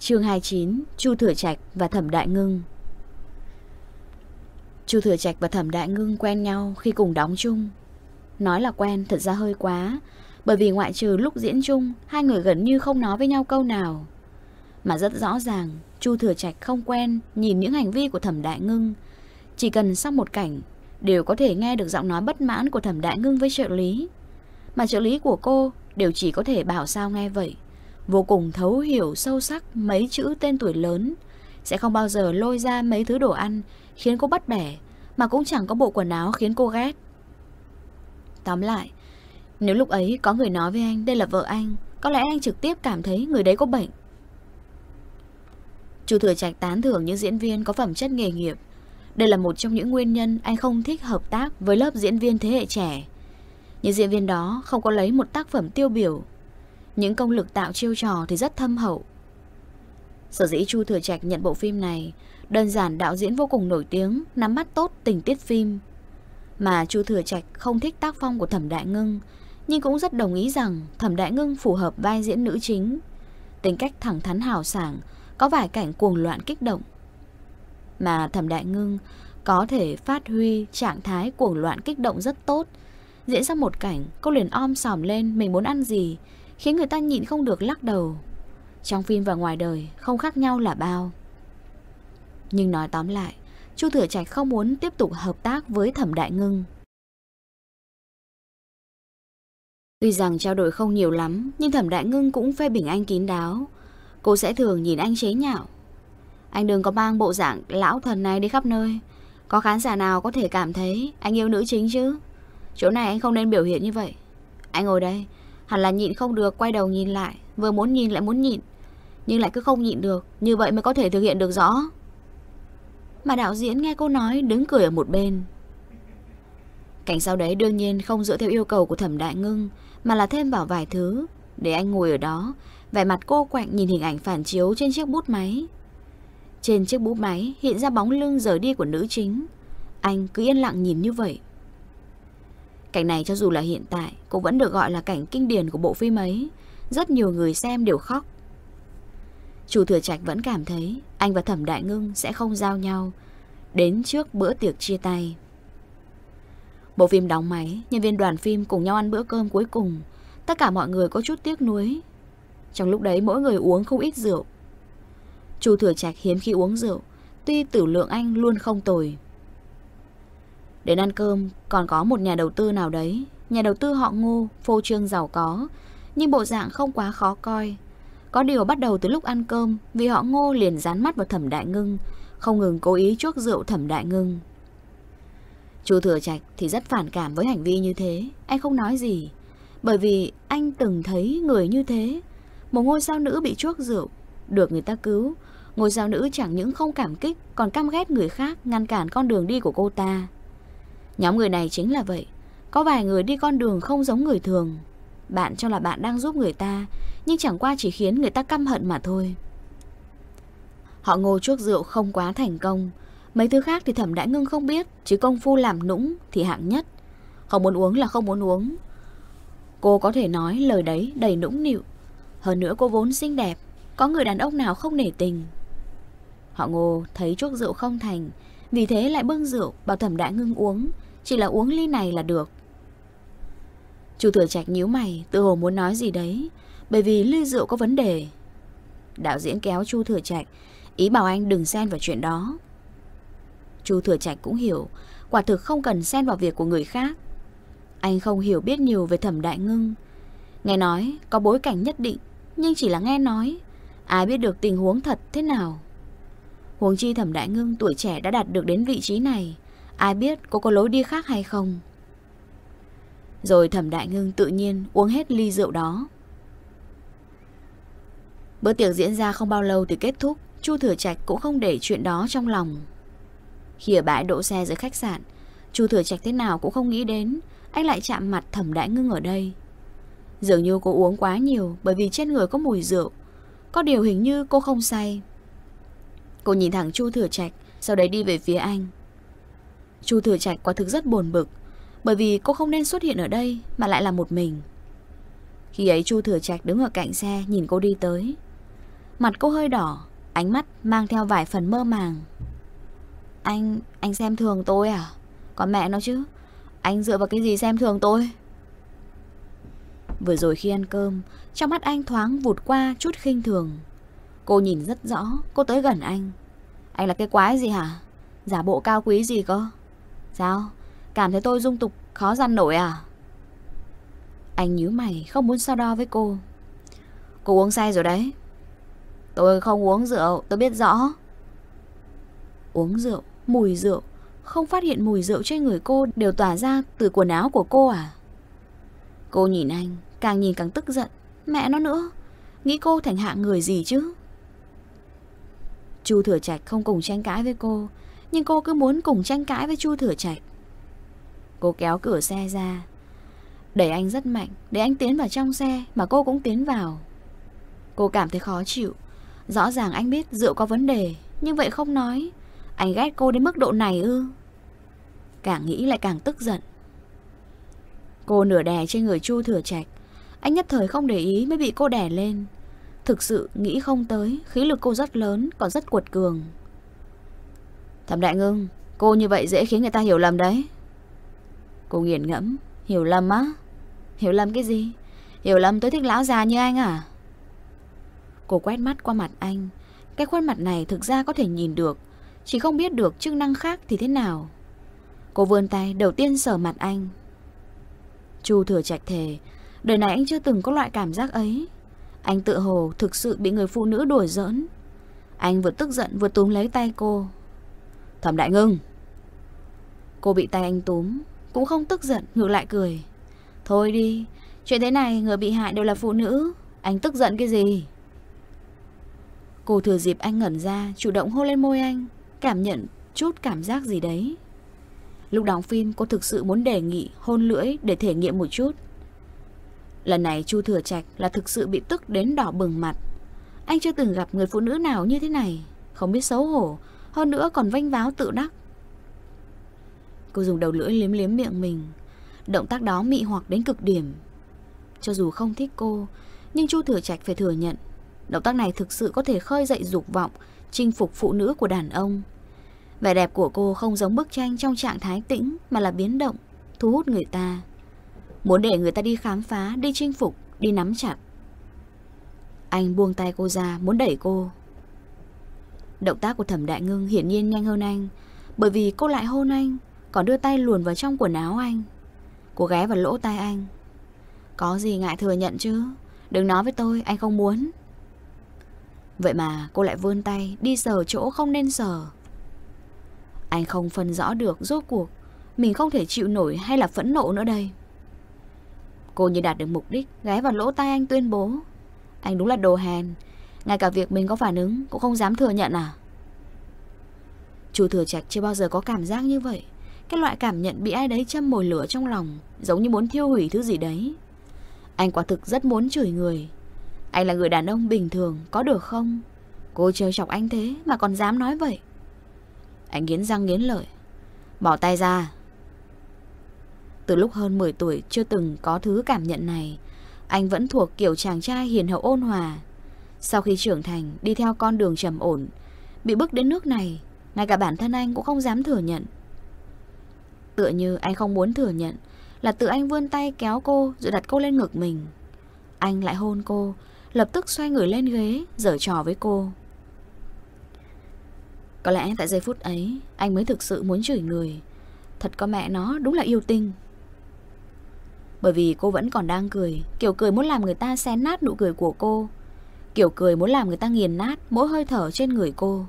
chương 29, Chu Thừa Trạch và Thẩm Đại Ngưng Chu Thừa Trạch và Thẩm Đại Ngưng quen nhau khi cùng đóng chung. Nói là quen thật ra hơi quá, bởi vì ngoại trừ lúc diễn chung, hai người gần như không nói với nhau câu nào. Mà rất rõ ràng, Chu Thừa Trạch không quen nhìn những hành vi của Thẩm Đại Ngưng. Chỉ cần sau một cảnh, đều có thể nghe được giọng nói bất mãn của Thẩm Đại Ngưng với trợ lý. Mà trợ lý của cô đều chỉ có thể bảo sao nghe vậy vô cùng thấu hiểu sâu sắc mấy chữ tên tuổi lớn, sẽ không bao giờ lôi ra mấy thứ đồ ăn khiến cô bắt bẻ, mà cũng chẳng có bộ quần áo khiến cô ghét. Tóm lại, nếu lúc ấy có người nói với anh đây là vợ anh, có lẽ anh trực tiếp cảm thấy người đấy có bệnh. chủ Thừa Trạch tán thưởng những diễn viên có phẩm chất nghề nghiệp. Đây là một trong những nguyên nhân anh không thích hợp tác với lớp diễn viên thế hệ trẻ. Những diễn viên đó không có lấy một tác phẩm tiêu biểu những công lực tạo chiêu trò thì rất thâm hậu Sở dĩ Chu Thừa Trạch nhận bộ phim này Đơn giản đạo diễn vô cùng nổi tiếng Nắm bắt tốt tình tiết phim Mà Chu Thừa Trạch không thích tác phong của Thẩm Đại Ngưng Nhưng cũng rất đồng ý rằng Thẩm Đại Ngưng phù hợp vai diễn nữ chính Tính cách thẳng thắn hào sảng Có vài cảnh cuồng loạn kích động Mà Thẩm Đại Ngưng Có thể phát huy trạng thái cuồng loạn kích động rất tốt Diễn ra một cảnh Cô liền om sòm lên mình muốn ăn gì khiến người ta nhịn không được lắc đầu. Trong phim và ngoài đời không khác nhau là bao. Nhưng nói tóm lại, Chu Thừa Trạch không muốn tiếp tục hợp tác với Thẩm Đại Ngưng. Tuy rằng trao đổi không nhiều lắm, nhưng Thẩm Đại Ngưng cũng phê bình anh kín đáo. Cô sẽ thường nhìn anh chế nhạo. Anh đừng có mang bộ dạng lão thần này đi khắp nơi. Có khán giả nào có thể cảm thấy anh yêu nữ chính chứ? Chỗ này anh không nên biểu hiện như vậy. Anh ngồi đây, Hẳn là nhịn không được quay đầu nhìn lại Vừa muốn nhìn lại muốn nhịn Nhưng lại cứ không nhịn được Như vậy mới có thể thực hiện được rõ Mà đạo diễn nghe cô nói đứng cười ở một bên Cảnh sau đấy đương nhiên không dựa theo yêu cầu của thẩm đại ngưng Mà là thêm vào vài thứ Để anh ngồi ở đó Vẻ mặt cô quạnh nhìn hình ảnh phản chiếu trên chiếc bút máy Trên chiếc bút máy hiện ra bóng lưng rời đi của nữ chính Anh cứ yên lặng nhìn như vậy Cảnh này cho dù là hiện tại Cũng vẫn được gọi là cảnh kinh điển của bộ phim ấy Rất nhiều người xem đều khóc Chủ thừa trạch vẫn cảm thấy Anh và thẩm đại ngưng sẽ không giao nhau Đến trước bữa tiệc chia tay Bộ phim đóng máy Nhân viên đoàn phim cùng nhau ăn bữa cơm cuối cùng Tất cả mọi người có chút tiếc nuối Trong lúc đấy mỗi người uống không ít rượu chủ thừa trạch hiếm khi uống rượu Tuy tử lượng anh luôn không tồi Đến ăn cơm còn có một nhà đầu tư nào đấy Nhà đầu tư họ ngu, phô trương giàu có Nhưng bộ dạng không quá khó coi Có điều bắt đầu từ lúc ăn cơm Vì họ ngô liền dán mắt vào thẩm đại ngưng Không ngừng cố ý chuốc rượu thẩm đại ngưng Chú Thừa Trạch thì rất phản cảm với hành vi như thế Anh không nói gì Bởi vì anh từng thấy người như thế Một ngôi sao nữ bị chuốc rượu Được người ta cứu Ngôi sao nữ chẳng những không cảm kích Còn căm ghét người khác ngăn cản con đường đi của cô ta Nhóm người này chính là vậy Có vài người đi con đường không giống người thường Bạn cho là bạn đang giúp người ta Nhưng chẳng qua chỉ khiến người ta căm hận mà thôi Họ ngồi chuốc rượu không quá thành công Mấy thứ khác thì thẩm đã ngưng không biết Chứ công phu làm nũng thì hạng nhất Không muốn uống là không muốn uống Cô có thể nói lời đấy đầy nũng nịu Hơn nữa cô vốn xinh đẹp Có người đàn ông nào không nể tình Họ ngồi thấy chuốc rượu không thành Vì thế lại bưng rượu Bảo thẩm đã ngưng uống chỉ là uống ly này là được Chu thừa trạch nhíu mày Tự hồ muốn nói gì đấy Bởi vì ly rượu có vấn đề Đạo diễn kéo Chu thừa trạch Ý bảo anh đừng xen vào chuyện đó Chu thừa trạch cũng hiểu Quả thực không cần xen vào việc của người khác Anh không hiểu biết nhiều về thẩm đại ngưng Nghe nói có bối cảnh nhất định Nhưng chỉ là nghe nói Ai biết được tình huống thật thế nào Huống chi thẩm đại ngưng tuổi trẻ đã đạt được đến vị trí này Ai biết cô có lối đi khác hay không Rồi thẩm đại ngưng tự nhiên uống hết ly rượu đó Bữa tiệc diễn ra không bao lâu thì kết thúc Chu Thừa Trạch cũng không để chuyện đó trong lòng Khi ở bãi đỗ xe dưới khách sạn Chu Thừa Trạch thế nào cũng không nghĩ đến Anh lại chạm mặt thẩm đại ngưng ở đây Dường như cô uống quá nhiều Bởi vì trên người có mùi rượu Có điều hình như cô không say Cô nhìn thẳng Chu Thừa Trạch Sau đấy đi về phía anh Chu Thừa Trạch quả thực rất buồn bực, bởi vì cô không nên xuất hiện ở đây mà lại là một mình. Khi ấy Chu Thừa Trạch đứng ở cạnh xe nhìn cô đi tới. Mặt cô hơi đỏ, ánh mắt mang theo vài phần mơ màng. Anh, anh xem thường tôi à? Còn mẹ nó chứ, anh dựa vào cái gì xem thường tôi? Vừa rồi khi ăn cơm, trong mắt anh thoáng vụt qua chút khinh thường. Cô nhìn rất rõ, cô tới gần anh. Anh là cái quái gì hả? Giả bộ cao quý gì cơ? Sao? Cảm thấy tôi dung tục khó dằn nổi à? Anh nhíu mày không muốn so đo với cô. Cô uống say rồi đấy. Tôi không uống rượu, tôi biết rõ. Uống rượu, mùi rượu, không phát hiện mùi rượu trên người cô đều tỏa ra từ quần áo của cô à? Cô nhìn anh, càng nhìn càng tức giận. Mẹ nó nữa, nghĩ cô thành hạng người gì chứ? Chu Thừa Trạch không cùng tranh cãi với cô, nhưng cô cứ muốn cùng tranh cãi với Chu Thừa Trạch Cô kéo cửa xe ra Đẩy anh rất mạnh Để anh tiến vào trong xe Mà cô cũng tiến vào Cô cảm thấy khó chịu Rõ ràng anh biết rượu có vấn đề Nhưng vậy không nói Anh ghét cô đến mức độ này ư Càng nghĩ lại càng tức giận Cô nửa đè trên người Chu Thừa Trạch Anh nhất thời không để ý mới bị cô đè lên Thực sự nghĩ không tới Khí lực cô rất lớn Còn rất cuột cường Thẩm Đại Ngưng, cô như vậy dễ khiến người ta hiểu lầm đấy. Cô nghiền ngẫm, hiểu lầm á? Hiểu lầm cái gì? Hiểu lầm tôi thích lão già như anh à? Cô quét mắt qua mặt anh. Cái khuôn mặt này thực ra có thể nhìn được, chỉ không biết được chức năng khác thì thế nào. Cô vươn tay đầu tiên sờ mặt anh. Chu thừa trạch thề, đời này anh chưa từng có loại cảm giác ấy. Anh tự hồ thực sự bị người phụ nữ đuổi giỡn. Anh vừa tức giận vừa túm lấy tay cô. Thẩm Đại Ngưng Cô bị tay anh túm Cũng không tức giận ngược lại cười Thôi đi Chuyện thế này người bị hại đều là phụ nữ Anh tức giận cái gì Cô thừa dịp anh ngẩn ra Chủ động hôn lên môi anh Cảm nhận chút cảm giác gì đấy Lúc đóng phim cô thực sự muốn đề nghị Hôn lưỡi để thể nghiệm một chút Lần này Chu Thừa Trạch là thực sự bị tức đến đỏ bừng mặt Anh chưa từng gặp người phụ nữ nào như thế này Không biết xấu hổ hơn nữa còn vênh váo tự đắc Cô dùng đầu lưỡi liếm liếm miệng mình Động tác đó mị hoặc đến cực điểm Cho dù không thích cô Nhưng Chu Thừa Trạch phải thừa nhận Động tác này thực sự có thể khơi dậy dục vọng Chinh phục phụ nữ của đàn ông Vẻ đẹp của cô không giống bức tranh trong trạng thái tĩnh Mà là biến động Thu hút người ta Muốn để người ta đi khám phá, đi chinh phục, đi nắm chặt Anh buông tay cô ra, muốn đẩy cô Động tác của thẩm đại ngưng hiển nhiên nhanh hơn anh Bởi vì cô lại hôn anh Còn đưa tay luồn vào trong quần áo anh Cô ghé vào lỗ tai anh Có gì ngại thừa nhận chứ Đừng nói với tôi anh không muốn Vậy mà cô lại vươn tay Đi sờ chỗ không nên sờ Anh không phân rõ được rốt cuộc Mình không thể chịu nổi hay là phẫn nộ nữa đây Cô như đạt được mục đích Ghé vào lỗ tai anh tuyên bố Anh đúng là đồ hèn ngay cả việc mình có phản ứng Cũng không dám thừa nhận à Chú thừa trạch chưa bao giờ có cảm giác như vậy Cái loại cảm nhận bị ai đấy châm mồi lửa trong lòng Giống như muốn thiêu hủy thứ gì đấy Anh quả thực rất muốn chửi người Anh là người đàn ông bình thường Có được không Cô trêu chọc anh thế mà còn dám nói vậy Anh nghiến răng nghiến lợi Bỏ tay ra Từ lúc hơn 10 tuổi Chưa từng có thứ cảm nhận này Anh vẫn thuộc kiểu chàng trai hiền hậu ôn hòa sau khi trưởng thành, đi theo con đường trầm ổn, bị bức đến nước này, ngay cả bản thân anh cũng không dám thừa nhận. Tựa như anh không muốn thừa nhận, là tự anh vươn tay kéo cô rồi đặt cô lên ngực mình. Anh lại hôn cô, lập tức xoay người lên ghế, giở trò với cô. Có lẽ tại giây phút ấy, anh mới thực sự muốn chửi người. Thật có mẹ nó đúng là yêu tinh. Bởi vì cô vẫn còn đang cười, kiểu cười muốn làm người ta xé nát nụ cười của cô. Kiểu cười muốn làm người ta nghiền nát mỗi hơi thở trên người cô.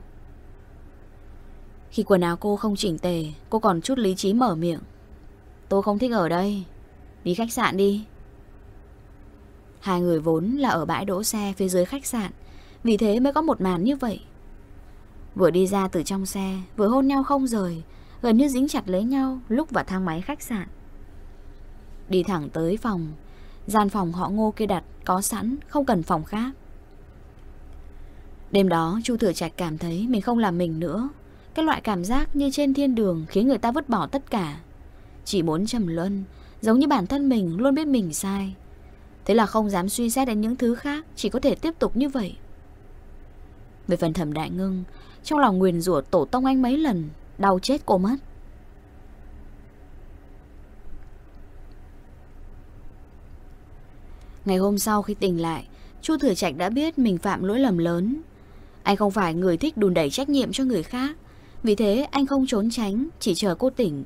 Khi quần áo cô không chỉnh tề, cô còn chút lý trí mở miệng. Tôi không thích ở đây, đi khách sạn đi. Hai người vốn là ở bãi đỗ xe phía dưới khách sạn, vì thế mới có một màn như vậy. Vừa đi ra từ trong xe, vừa hôn nhau không rời, gần như dính chặt lấy nhau lúc vào thang máy khách sạn. Đi thẳng tới phòng, gian phòng họ ngô kia đặt có sẵn, không cần phòng khác. Đêm đó Chu Thừa Trạch cảm thấy mình không là mình nữa Cái loại cảm giác như trên thiên đường khiến người ta vứt bỏ tất cả Chỉ muốn trầm luân Giống như bản thân mình luôn biết mình sai Thế là không dám suy xét đến những thứ khác Chỉ có thể tiếp tục như vậy Về phần thẩm đại ngưng Trong lòng nguyền rủa tổ tông anh mấy lần Đau chết cô mất Ngày hôm sau khi tỉnh lại Chu Thừa Trạch đã biết mình phạm lỗi lầm lớn anh không phải người thích đùn đẩy trách nhiệm cho người khác Vì thế anh không trốn tránh Chỉ chờ cô tỉnh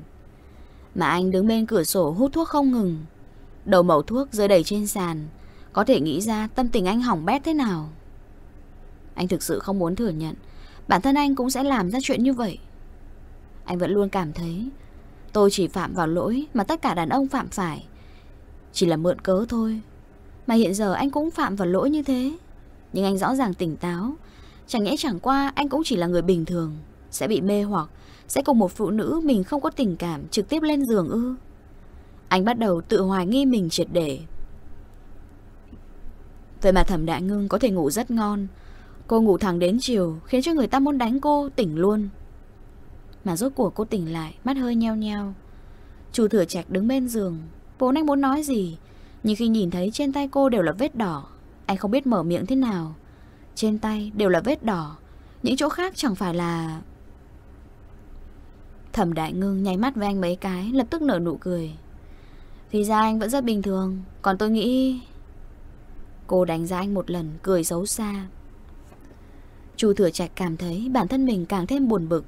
Mà anh đứng bên cửa sổ hút thuốc không ngừng Đầu mẩu thuốc rơi đầy trên sàn Có thể nghĩ ra tâm tình anh hỏng bét thế nào Anh thực sự không muốn thừa nhận Bản thân anh cũng sẽ làm ra chuyện như vậy Anh vẫn luôn cảm thấy Tôi chỉ phạm vào lỗi mà tất cả đàn ông phạm phải Chỉ là mượn cớ thôi Mà hiện giờ anh cũng phạm vào lỗi như thế Nhưng anh rõ ràng tỉnh táo Chẳng nhẽ chẳng qua anh cũng chỉ là người bình thường Sẽ bị mê hoặc Sẽ cùng một phụ nữ mình không có tình cảm Trực tiếp lên giường ư Anh bắt đầu tự hoài nghi mình triệt để Vậy mà thẩm đại ngưng có thể ngủ rất ngon Cô ngủ thẳng đến chiều Khiến cho người ta muốn đánh cô tỉnh luôn Mà rốt cuộc cô tỉnh lại Mắt hơi nheo nheo Chú thừa trạch đứng bên giường Vốn anh muốn nói gì Nhưng khi nhìn thấy trên tay cô đều là vết đỏ Anh không biết mở miệng thế nào trên tay đều là vết đỏ Những chỗ khác chẳng phải là... Thẩm Đại Ngưng nháy mắt với anh mấy cái Lập tức nở nụ cười Thì ra anh vẫn rất bình thường Còn tôi nghĩ... Cô đánh giá anh một lần Cười xấu xa Chu Thừa Trạch cảm thấy bản thân mình càng thêm buồn bực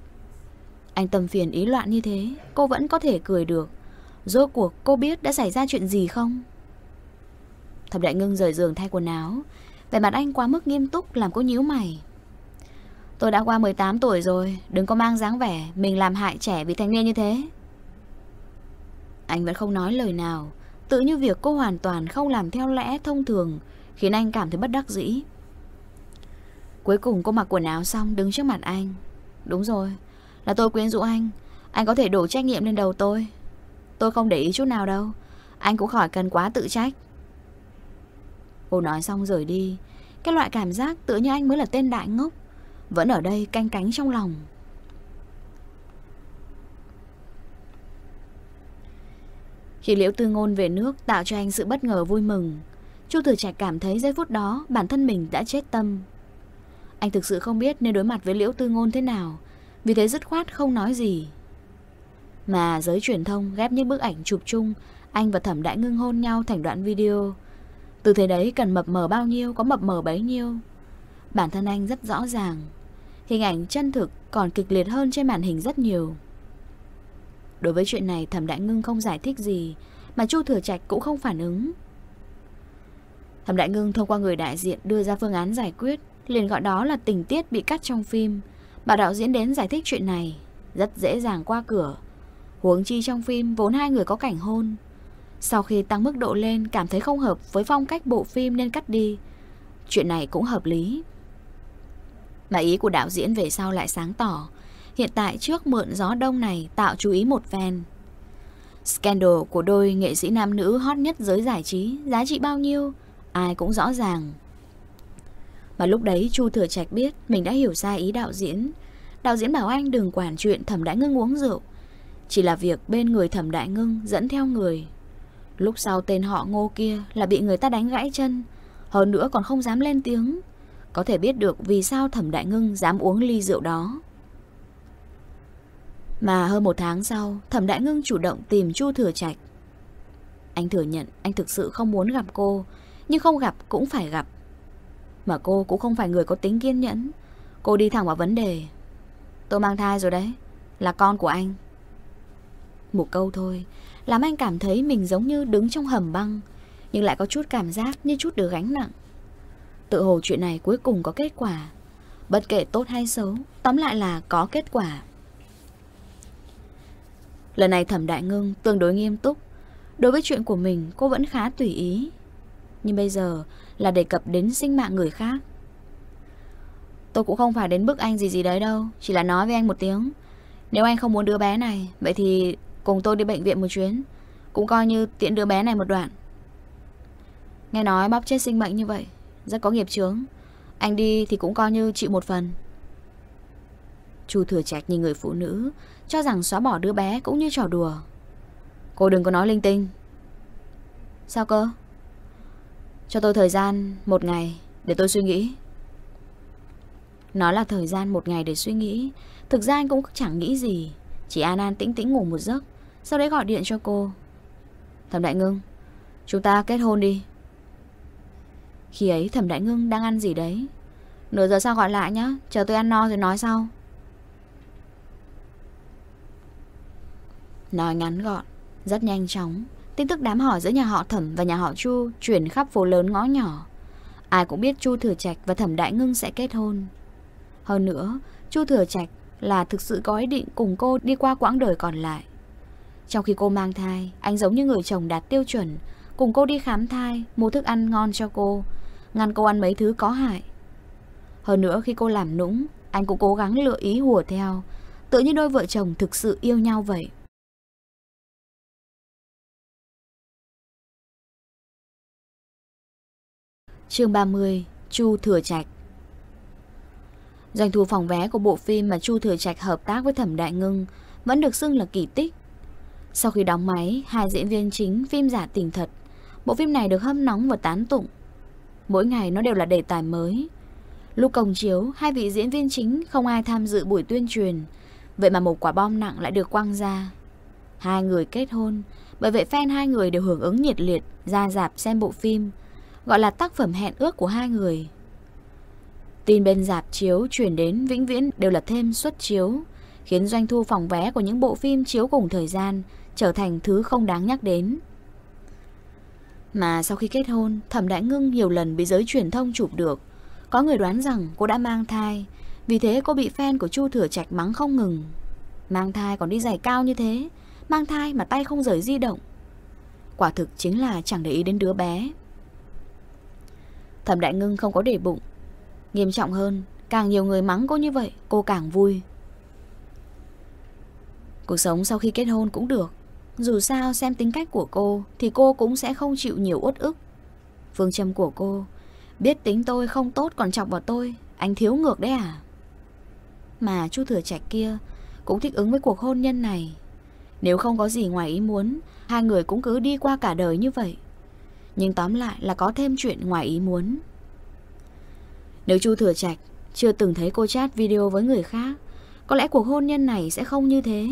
Anh tâm phiền ý loạn như thế Cô vẫn có thể cười được Rốt cuộc cô biết đã xảy ra chuyện gì không Thẩm Đại Ngưng rời giường thay quần áo về mặt anh quá mức nghiêm túc làm cô nhíu mày Tôi đã qua 18 tuổi rồi Đừng có mang dáng vẻ Mình làm hại trẻ vì thanh niên như thế Anh vẫn không nói lời nào Tự như việc cô hoàn toàn không làm theo lẽ thông thường Khiến anh cảm thấy bất đắc dĩ Cuối cùng cô mặc quần áo xong đứng trước mặt anh Đúng rồi Là tôi quyến rũ anh Anh có thể đổ trách nhiệm lên đầu tôi Tôi không để ý chút nào đâu Anh cũng khỏi cần quá tự trách Cô nói xong rời đi Cái loại cảm giác tựa như anh mới là tên đại ngốc Vẫn ở đây canh cánh trong lòng Khi Liễu Tư Ngôn về nước tạo cho anh sự bất ngờ vui mừng Chu Tử Trạch cảm thấy giây phút đó bản thân mình đã chết tâm Anh thực sự không biết nên đối mặt với Liễu Tư Ngôn thế nào Vì thế dứt khoát không nói gì Mà giới truyền thông ghép những bức ảnh chụp chung Anh và Thẩm đại ngưng hôn nhau thành đoạn video từ thế đấy cần mập mờ bao nhiêu Có mập mờ bấy nhiêu Bản thân anh rất rõ ràng Hình ảnh chân thực còn kịch liệt hơn trên màn hình rất nhiều Đối với chuyện này Thẩm Đại Ngưng không giải thích gì Mà Chu Thừa Trạch cũng không phản ứng Thẩm Đại Ngưng thông qua người đại diện đưa ra phương án giải quyết Liền gọi đó là tình tiết bị cắt trong phim Bà đạo diễn đến giải thích chuyện này Rất dễ dàng qua cửa Huống chi trong phim vốn hai người có cảnh hôn sau khi tăng mức độ lên cảm thấy không hợp với phong cách bộ phim nên cắt đi. Chuyện này cũng hợp lý. Mà ý của đạo diễn về sau lại sáng tỏ. Hiện tại trước mượn gió đông này tạo chú ý một phen. Scandal của đôi nghệ sĩ nam nữ hot nhất giới giải trí, giá trị bao nhiêu, ai cũng rõ ràng. Mà lúc đấy Chu Thừa Trạch biết mình đã hiểu ra ý đạo diễn. Đạo diễn bảo anh đừng quản chuyện Thẩm Đại Ngưng uống rượu. Chỉ là việc bên người Thẩm Đại Ngưng dẫn theo người Lúc sau tên họ ngô kia là bị người ta đánh gãy chân Hơn nữa còn không dám lên tiếng Có thể biết được vì sao thẩm đại ngưng dám uống ly rượu đó Mà hơn một tháng sau Thẩm đại ngưng chủ động tìm Chu Thừa Trạch Anh thừa nhận anh thực sự không muốn gặp cô Nhưng không gặp cũng phải gặp Mà cô cũng không phải người có tính kiên nhẫn Cô đi thẳng vào vấn đề Tôi mang thai rồi đấy Là con của anh Một câu thôi làm anh cảm thấy mình giống như đứng trong hầm băng, nhưng lại có chút cảm giác như chút được gánh nặng. Tự hồ chuyện này cuối cùng có kết quả, bất kể tốt hay xấu, tóm lại là có kết quả. Lần này Thẩm Đại Ngưng tương đối nghiêm túc, đối với chuyện của mình cô vẫn khá tùy ý, nhưng bây giờ là đề cập đến sinh mạng người khác. Tôi cũng không phải đến bức anh gì gì đấy đâu Chỉ là nói với anh một tiếng Nếu anh không muốn đứa bé này Vậy thì Cùng tôi đi bệnh viện một chuyến Cũng coi như tiện đưa bé này một đoạn Nghe nói bóp chết sinh mệnh như vậy Rất có nghiệp chướng Anh đi thì cũng coi như chịu một phần Chu thừa trạch nhìn người phụ nữ Cho rằng xóa bỏ đứa bé cũng như trò đùa Cô đừng có nói linh tinh Sao cơ Cho tôi thời gian một ngày Để tôi suy nghĩ Nó là thời gian một ngày để suy nghĩ Thực ra anh cũng chẳng nghĩ gì Chỉ an an tĩnh tĩnh ngủ một giấc sau đấy gọi điện cho cô Thẩm Đại Ngưng Chúng ta kết hôn đi Khi ấy Thẩm Đại Ngưng đang ăn gì đấy Nửa giờ sau gọi lại nhá Chờ tôi ăn no rồi nói sau Nói ngắn gọn Rất nhanh chóng Tin tức đám hỏi giữa nhà họ Thẩm và nhà họ Chu Chuyển khắp phố lớn ngõ nhỏ Ai cũng biết Chu Thừa Trạch và Thẩm Đại Ngưng sẽ kết hôn Hơn nữa Chu Thừa Trạch là thực sự có ý định cùng cô đi qua quãng đời còn lại trong khi cô mang thai, anh giống như người chồng đạt tiêu chuẩn, cùng cô đi khám thai, mua thức ăn ngon cho cô, ngăn cô ăn mấy thứ có hại. Hơn nữa khi cô làm nũng, anh cũng cố gắng lựa ý hùa theo, tự như đôi vợ chồng thực sự yêu nhau vậy. Chương 30, Chu Thừa Trạch. Doanh thu phòng vé của bộ phim mà Chu Thừa Trạch hợp tác với Thẩm Đại Ngưng vẫn được xưng là kỳ tích, sau khi đóng máy, hai diễn viên chính phim giả tình thật. Bộ phim này được hâm nóng và tán tụng. Mỗi ngày nó đều là đề tài mới. Lúc công chiếu, hai vị diễn viên chính không ai tham dự buổi tuyên truyền. Vậy mà một quả bom nặng lại được quăng ra. Hai người kết hôn, bởi vậy fan hai người đều hưởng ứng nhiệt liệt, ra dạp xem bộ phim. Gọi là tác phẩm hẹn ước của hai người. Tin bên dạp chiếu chuyển đến vĩnh viễn đều là thêm xuất chiếu khiến doanh thu phòng vé của những bộ phim chiếu cùng thời gian trở thành thứ không đáng nhắc đến. Mà sau khi kết hôn, Thẩm Đại Ngưng nhiều lần bị giới truyền thông chụp được. Có người đoán rằng cô đã mang thai, vì thế cô bị fan của Chu Thừa Trạch mắng không ngừng. Mang thai còn đi giày cao như thế, mang thai mà tay không rời di động. Quả thực chính là chẳng để ý đến đứa bé. Thẩm Đại Ngưng không có để bụng. Nghiêm trọng hơn, càng nhiều người mắng cô như vậy, cô càng vui. Cuộc sống sau khi kết hôn cũng được Dù sao xem tính cách của cô Thì cô cũng sẽ không chịu nhiều uất ức Phương châm của cô Biết tính tôi không tốt còn chọc vào tôi Anh thiếu ngược đấy à Mà chu thừa trạch kia Cũng thích ứng với cuộc hôn nhân này Nếu không có gì ngoài ý muốn Hai người cũng cứ đi qua cả đời như vậy Nhưng tóm lại là có thêm chuyện ngoài ý muốn Nếu chu thừa trạch Chưa từng thấy cô chat video với người khác Có lẽ cuộc hôn nhân này sẽ không như thế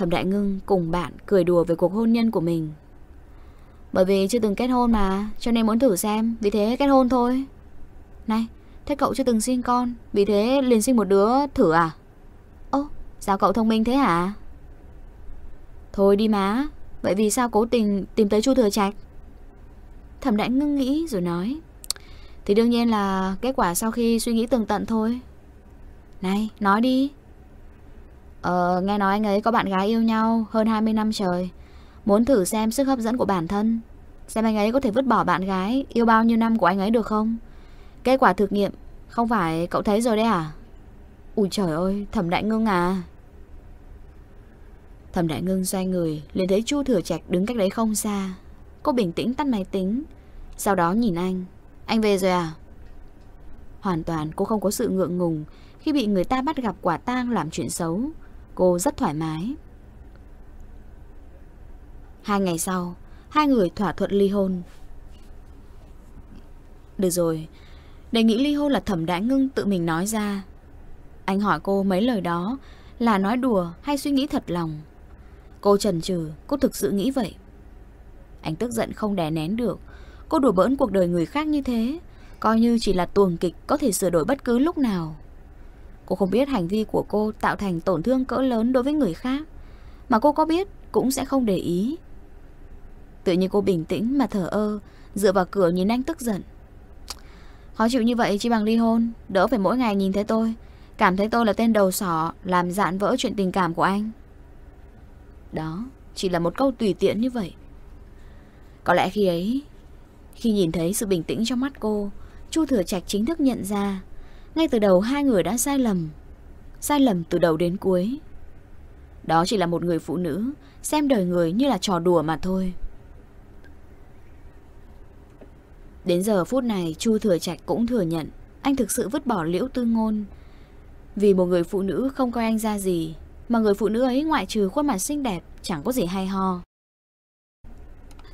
Thẩm Đại Ngưng cùng bạn cười đùa về cuộc hôn nhân của mình. Bởi vì chưa từng kết hôn mà, cho nên muốn thử xem, vì thế kết hôn thôi. Này, thế cậu chưa từng sinh con, vì thế liền sinh một đứa thử à? Ô, sao cậu thông minh thế hả? Thôi đi má, vậy vì sao cố tình tìm tới Chu Thừa Trạch? Thẩm Đại Ngưng nghĩ rồi nói. Thì đương nhiên là kết quả sau khi suy nghĩ tường tận thôi. Này, nói đi. Ờ, nghe nói anh ấy có bạn gái yêu nhau hơn 20 năm trời. Muốn thử xem sức hấp dẫn của bản thân. Xem anh ấy có thể vứt bỏ bạn gái yêu bao nhiêu năm của anh ấy được không? Kết quả thực nghiệm, không phải cậu thấy rồi đấy à? Ui trời ơi, thẩm đại ngưng à. Thẩm đại ngưng xoay người, liền thấy Chu Thừa Trạch đứng cách đấy không xa. Cô bình tĩnh tắt máy tính, sau đó nhìn anh. Anh về rồi à? Hoàn toàn cô không có sự ngượng ngùng khi bị người ta bắt gặp quả tang làm chuyện xấu cô rất thoải mái. Hai ngày sau, hai người thỏa thuận ly hôn. Được rồi, đề nghị ly hôn là thẩm đã ngưng tự mình nói ra. Anh hỏi cô mấy lời đó là nói đùa hay suy nghĩ thật lòng. Cô chần chừ, cô thực sự nghĩ vậy. Anh tức giận không đè nén được. Cô đùa bỡn cuộc đời người khác như thế, coi như chỉ là tuồng kịch có thể sửa đổi bất cứ lúc nào. Cô không biết hành vi của cô tạo thành tổn thương cỡ lớn đối với người khác Mà cô có biết cũng sẽ không để ý Tự nhiên cô bình tĩnh mà thở ơ Dựa vào cửa nhìn anh tức giận Khó chịu như vậy chỉ bằng ly hôn Đỡ phải mỗi ngày nhìn thấy tôi Cảm thấy tôi là tên đầu sỏ Làm dạn vỡ chuyện tình cảm của anh Đó Chỉ là một câu tùy tiện như vậy Có lẽ khi ấy Khi nhìn thấy sự bình tĩnh trong mắt cô Chu Thừa Trạch chính thức nhận ra ngay từ đầu hai người đã sai lầm Sai lầm từ đầu đến cuối Đó chỉ là một người phụ nữ Xem đời người như là trò đùa mà thôi Đến giờ phút này Chu Thừa Trạch cũng thừa nhận Anh thực sự vứt bỏ liễu tư ngôn Vì một người phụ nữ không coi anh ra gì Mà người phụ nữ ấy ngoại trừ khuôn mặt xinh đẹp Chẳng có gì hay ho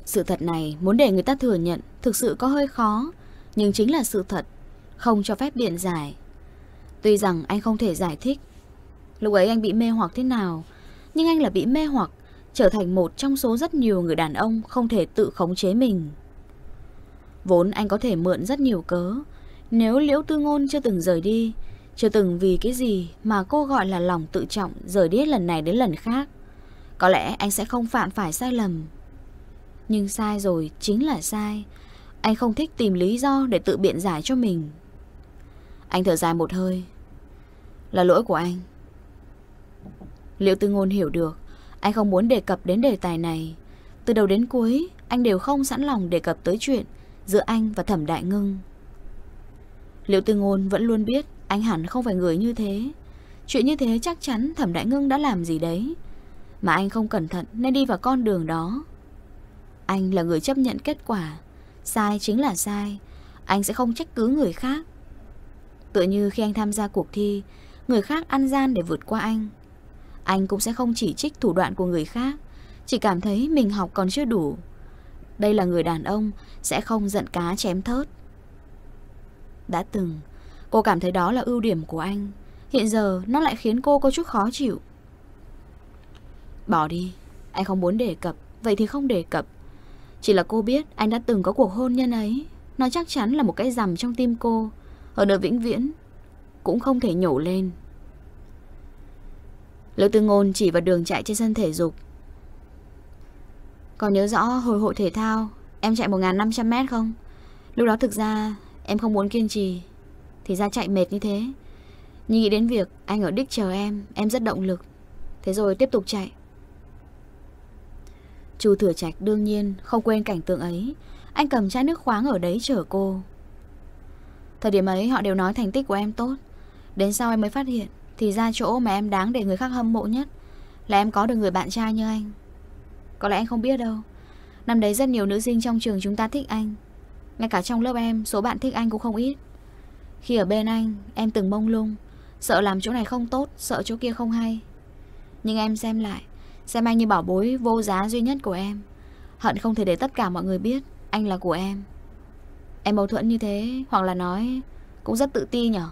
Sự thật này muốn để người ta thừa nhận Thực sự có hơi khó Nhưng chính là sự thật không cho phép biện giải Tuy rằng anh không thể giải thích Lúc ấy anh bị mê hoặc thế nào Nhưng anh là bị mê hoặc Trở thành một trong số rất nhiều người đàn ông Không thể tự khống chế mình Vốn anh có thể mượn rất nhiều cớ Nếu Liễu Tư Ngôn chưa từng rời đi Chưa từng vì cái gì Mà cô gọi là lòng tự trọng Rời đi lần này đến lần khác Có lẽ anh sẽ không phạm phải sai lầm Nhưng sai rồi chính là sai Anh không thích tìm lý do để tự biện giải cho mình anh thở dài một hơi Là lỗi của anh Liệu tư ngôn hiểu được Anh không muốn đề cập đến đề tài này Từ đầu đến cuối Anh đều không sẵn lòng đề cập tới chuyện Giữa anh và thẩm đại ngưng Liệu tư ngôn vẫn luôn biết Anh hẳn không phải người như thế Chuyện như thế chắc chắn thẩm đại ngưng đã làm gì đấy Mà anh không cẩn thận Nên đi vào con đường đó Anh là người chấp nhận kết quả Sai chính là sai Anh sẽ không trách cứ người khác Tựa như khi anh tham gia cuộc thi, người khác ăn gian để vượt qua anh. Anh cũng sẽ không chỉ trích thủ đoạn của người khác, chỉ cảm thấy mình học còn chưa đủ. Đây là người đàn ông sẽ không giận cá chém thớt. Đã từng, cô cảm thấy đó là ưu điểm của anh. Hiện giờ nó lại khiến cô có chút khó chịu. Bỏ đi, anh không muốn đề cập, vậy thì không đề cập. Chỉ là cô biết anh đã từng có cuộc hôn nhân ấy Nó chắc chắn là một cái rằm trong tim cô Cô hơn nữa vĩnh viễn Cũng không thể nhổ lên Lưu Tư Ngôn chỉ vào đường chạy trên sân thể dục Còn nhớ rõ hồi hội thể thao Em chạy 1.500m không Lúc đó thực ra em không muốn kiên trì Thì ra chạy mệt như thế Nhưng nghĩ đến việc anh ở đích chờ em Em rất động lực Thế rồi tiếp tục chạy Chu Thừa Trạch đương nhiên không quên cảnh tượng ấy Anh cầm chai nước khoáng ở đấy chờ cô Thời điểm ấy họ đều nói thành tích của em tốt Đến sau em mới phát hiện Thì ra chỗ mà em đáng để người khác hâm mộ nhất Là em có được người bạn trai như anh Có lẽ anh không biết đâu Năm đấy rất nhiều nữ sinh trong trường chúng ta thích anh Ngay cả trong lớp em Số bạn thích anh cũng không ít Khi ở bên anh em từng mông lung Sợ làm chỗ này không tốt Sợ chỗ kia không hay Nhưng em xem lại Xem anh như bảo bối vô giá duy nhất của em Hận không thể để tất cả mọi người biết Anh là của em Em mâu thuẫn như thế Hoặc là nói Cũng rất tự ti nhở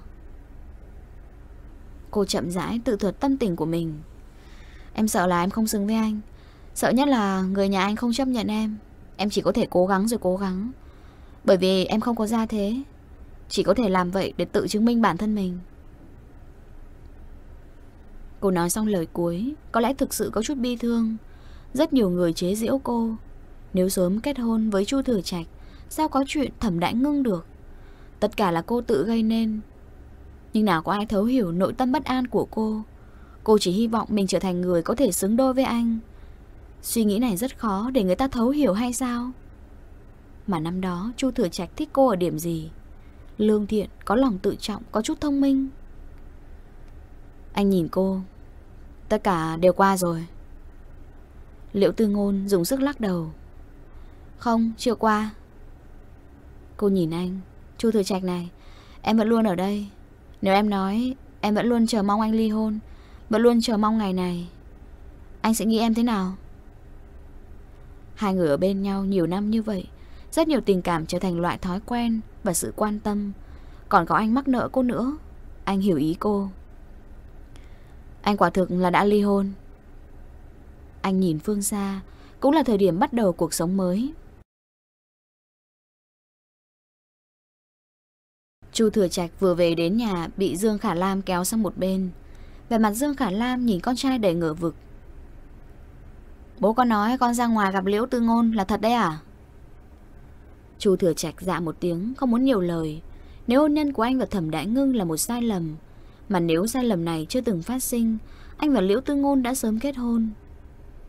Cô chậm rãi tự thuật tâm tình của mình Em sợ là em không xứng với anh Sợ nhất là người nhà anh không chấp nhận em Em chỉ có thể cố gắng rồi cố gắng Bởi vì em không có ra thế Chỉ có thể làm vậy để tự chứng minh bản thân mình Cô nói xong lời cuối Có lẽ thực sự có chút bi thương Rất nhiều người chế giễu cô Nếu sớm kết hôn với Chu Thừa Trạch Sao có chuyện thẩm đãi ngưng được Tất cả là cô tự gây nên Nhưng nào có ai thấu hiểu nội tâm bất an của cô Cô chỉ hy vọng mình trở thành người có thể xứng đôi với anh Suy nghĩ này rất khó để người ta thấu hiểu hay sao Mà năm đó Chu Thừa Trạch thích cô ở điểm gì Lương thiện, có lòng tự trọng, có chút thông minh Anh nhìn cô Tất cả đều qua rồi Liệu tư ngôn dùng sức lắc đầu Không, chưa qua Cô nhìn anh Chu Thừa Trạch này Em vẫn luôn ở đây Nếu em nói Em vẫn luôn chờ mong anh ly hôn Vẫn luôn chờ mong ngày này Anh sẽ nghĩ em thế nào Hai người ở bên nhau nhiều năm như vậy Rất nhiều tình cảm trở thành loại thói quen Và sự quan tâm Còn có anh mắc nợ cô nữa Anh hiểu ý cô Anh quả thực là đã ly hôn Anh nhìn phương xa Cũng là thời điểm bắt đầu cuộc sống mới Chu Thừa Trạch vừa về đến nhà bị Dương Khả Lam kéo sang một bên. Về mặt Dương Khả Lam nhìn con trai đầy ngỡ vực. Bố con nói con ra ngoài gặp Liễu Tư Ngôn là thật đấy à? Chu Thừa Trạch dạ một tiếng, không muốn nhiều lời. Nếu hôn nhân của anh và Thẩm Đại Ngưng là một sai lầm, mà nếu sai lầm này chưa từng phát sinh, anh và Liễu Tư Ngôn đã sớm kết hôn.